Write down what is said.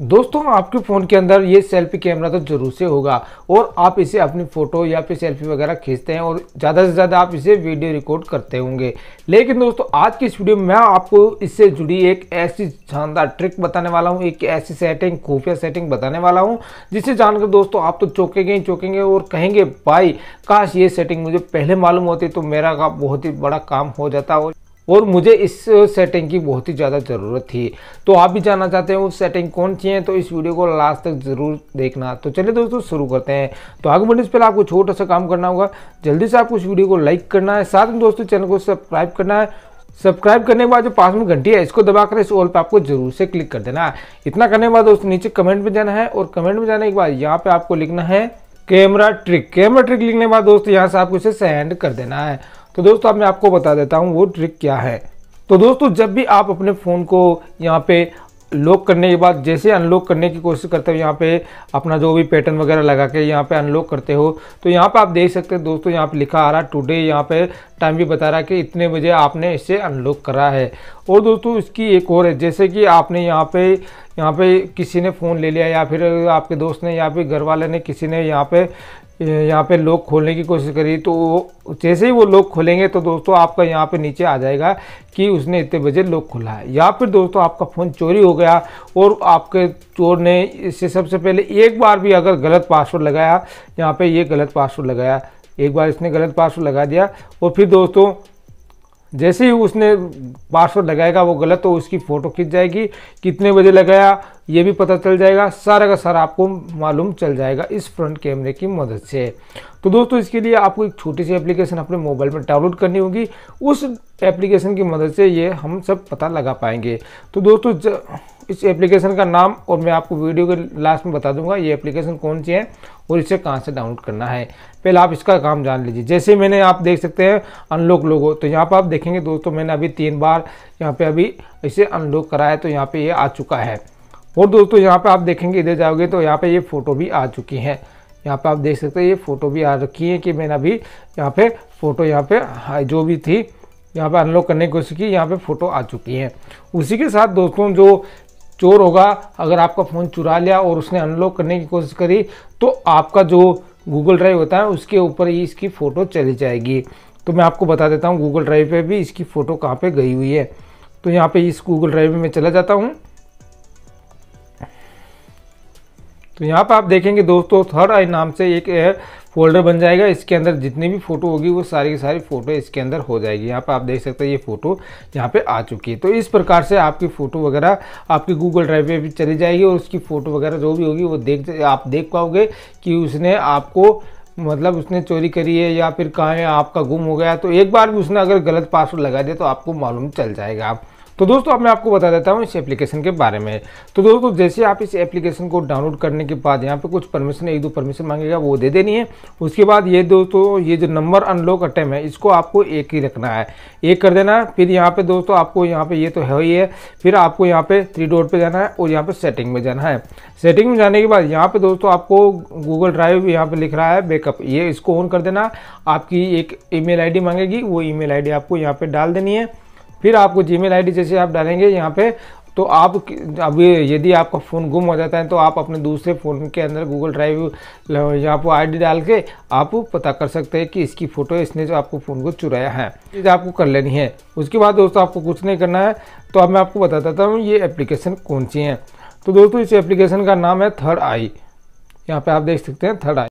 दोस्तों आपके फ़ोन के अंदर ये सेल्फी कैमरा तो ज़रूर से होगा और आप इसे अपनी फ़ोटो या फिर सेल्फी वगैरह खींचते हैं और ज़्यादा से ज़्यादा आप इसे वीडियो रिकॉर्ड करते होंगे लेकिन दोस्तों आज की इस वीडियो में मैं आपको इससे जुड़ी एक ऐसी शानदार ट्रिक बताने वाला हूँ एक ऐसी सेटिंग खुफिया सेटिंग बताने वाला हूँ जिसे जानकर दोस्तों आप तो चौकेंगे ही चौकेंगे और कहेंगे भाई काश ये सेटिंग मुझे पहले मालूम होती तो मेरा बहुत ही बड़ा काम हो जाता और और मुझे इस सेटिंग की बहुत ही ज़्यादा ज़रूरत थी तो आप भी जानना चाहते हैं वो सेटिंग कौन सी है तो इस वीडियो को लास्ट तक ज़रूर देखना तो चलिए दोस्तों शुरू करते हैं तो आगे बढ़ने से पहले आपको छोटा सा काम करना होगा जल्दी से आपको इस वीडियो को लाइक करना है साथ में दोस्तों चैनल को सब्सक्राइब करना है सब्सक्राइब करने के बाद जो पास में घंटी है इसको दबाकर इस ऑल पे आपको जरूर से क्लिक कर देना है इतना करने के बाद दोस्तों नीचे कमेंट में जाना है और कमेंट में जाने के बाद यहाँ पे आपको लिखना है कैमरा ट्रिक कैमरा ट्रिक लिखने के बाद दोस्तों यहाँ से आपको इसे सेंड कर देना है तो दोस्तों अब मैं आपको बता देता हूँ वो ट्रिक क्या है तो दोस्तों जब भी आप अपने फ़ोन को यहाँ पे लॉक करने के बाद जैसे अनलॉक करने की कोशिश करते हो यहाँ पे अपना जो भी पैटर्न वगैरह लगा के यहाँ पे अनलॉक करते हो तो यहाँ पे आप देख सकते हैं दोस्तों यहाँ पे लिखा आ रहा है टुडे यहाँ पे टाइम भी बता रहा है कि इतने बजे आपने इसे अनलॉक करा है और दोस्तों इसकी एक और है जैसे कि आपने यहाँ पे यहाँ पे किसी ने फ़ोन ले लिया या फिर आपके दोस्त ने या फिर घर वाले ने किसी ने यहाँ पे यहाँ पे लोग खोलने की कोशिश करी तो जैसे ही वो लोग खोलेंगे तो दोस्तों आपका यहाँ पे नीचे आ जाएगा कि उसने इतने बजे लोग खोला है या फिर दोस्तों आपका फ़ोन चोरी हो गया और आपके चोर ने इससे सबसे पहले एक बार भी अगर गलत पासवर्ड लगाया यहाँ पे ये गलत पासवर्ड लगाया एक बार इसने गलत पासवर्ड लगा दिया और फिर दोस्तों जैसे ही उसने पासवर्ड लगाएगा वो गलत तो उसकी फ़ोटो खींच जाएगी कितने बजे लगाया ये भी पता चल जाएगा सारा का सारा आपको मालूम चल जाएगा इस फ्रंट कैमरे की मदद से तो दोस्तों इसके लिए आपको एक छोटी सी एप्लीकेशन अपने मोबाइल में डाउनलोड करनी होगी उस एप्लीकेशन की मदद से ये हम सब पता लगा पाएंगे तो दोस्तों इस एप्लीकेशन का नाम और मैं आपको वीडियो के लास्ट में बता दूंगा ये एप्लीकेशन कौन सी है और इसे कहाँ से डाउनलोड करना है पहले आप इसका काम जान लीजिए जैसे मैंने आप देख सकते हैं अनलॉक लोगो तो यहाँ पर आप देखेंगे दोस्तों मैंने अभी तीन बार यहाँ पर अभी इसे अनलॉक करा है तो यहाँ पर ये आ चुका है और दोस्तों यहाँ पर आप देखेंगे इधर जाओगे तो यहाँ पर ये फ़ोटो भी आ चुकी हैं यहाँ पे आप देख सकते हैं ये फ़ोटो भी आ रखी है कि मैंने अभी यहाँ पे फ़ोटो यहाँ पे हाँ, जो भी थी यहाँ पे अनलॉक करने की कोशिश की यहाँ पे फ़ोटो आ चुकी है उसी के साथ दोस्तों जो चोर होगा अगर आपका फ़ोन चुरा लिया और उसने अनलॉक करने की कोशिश करी तो आपका जो गूगल ड्राइव होता है उसके ऊपर ही इसकी फ़ोटो चली जाएगी तो मैं आपको बता देता हूँ गूगल ड्राइव पे भी इसकी फ़ोटो कहाँ पे गई हुई है तो यहाँ पे इस गूगल ड्राइव में मैं चला जाता हूँ तो यहाँ पर आप देखेंगे दोस्तों थर्ड आई नाम से एक फोल्डर बन जाएगा इसके अंदर जितनी भी फोटो होगी वो सारी की सारी फ़ोटो इसके अंदर हो जाएगी यहाँ पर आप देख सकते हैं ये फ़ोटो यहाँ पे आ चुकी है तो इस प्रकार से आपकी फ़ोटो वगैरह आपकी गूगल ड्राइव पे भी चली जाएगी और उसकी फ़ोटो वगैरह जो भी होगी वो देख आप देख पाओगे कि उसने आपको मतलब उसने चोरी करी है या फिर कहाँ है आपका गुम हो गया तो एक बार भी उसने अगर गलत पासवर्ड लगा दिया तो आपको मालूम चल जाएगा आप तो दोस्तों अब मैं आपको बता देता हूँ इस एप्लीकेशन के बारे में तो दोस्तों जैसे आप इस एप्लीकेशन को डाउनलोड करने के बाद यहाँ पे कुछ परमिशन एक दो परमिशन मांगेगा वो दे देनी है उसके बाद ये दोस्तों ये जो नंबर अनलॉक अटैम है इसको आपको एक ही रखना है एक कर देना है फिर यहाँ पे दोस्तों आपको यहाँ पे ये तो है ही है फिर आपको यहाँ पे थ्री डोर पे जाना है और यहाँ पे सेटिंग में जाना है सेटिंग में जाने के बाद यहाँ पे दोस्तों आपको गूगल ड्राइव यहाँ पे लिख रहा है बैकअप ये इसको ऑन कर देना आपकी एक ईमेल आईडी मांगेगी वो ईमेल आईडी आपको यहाँ पे डाल देनी है फिर आपको जी मेल जैसे आप डालेंगे यहाँ पे तो आप अभी यदि आपका फ़ोन गुम हो जाता है तो आप अपने दूसरे फ़ोन के अंदर गूगल ड्राइव यहाँ पर आईडी डाल के आप पता कर सकते हैं कि इसकी फ़ोटो इसने जो आपको फ़ोन को चुराया है चीज़ आपको कर लेनी है उसके बाद दोस्तों आपको कुछ नहीं करना है तो अब मैं आपको बता देता हूँ ये एप्लीकेशन कौन सी है तो दोस्तों इस एप्लीकेशन का नाम है थर्ड आई यहाँ पर आप देख सकते हैं थर्ड आई